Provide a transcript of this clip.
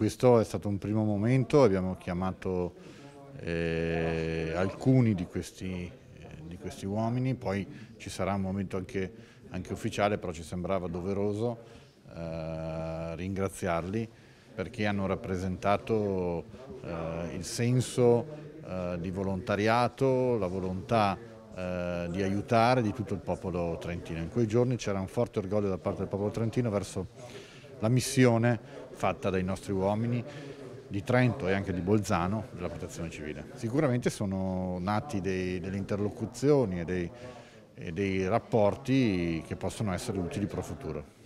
Questo è stato un primo momento, abbiamo chiamato eh, alcuni di questi, eh, di questi, uomini, poi ci sarà un momento anche, anche ufficiale, però ci sembrava doveroso eh, ringraziarli perché hanno rappresentato eh, il senso eh, di volontariato, la volontà eh, di aiutare di tutto il popolo trentino. In quei giorni c'era un forte orgoglio da parte del popolo trentino verso la missione fatta dai nostri uomini di Trento e anche di Bolzano della protezione civile. Sicuramente sono nati dei, delle interlocuzioni e dei, e dei rapporti che possono essere utili pro futuro.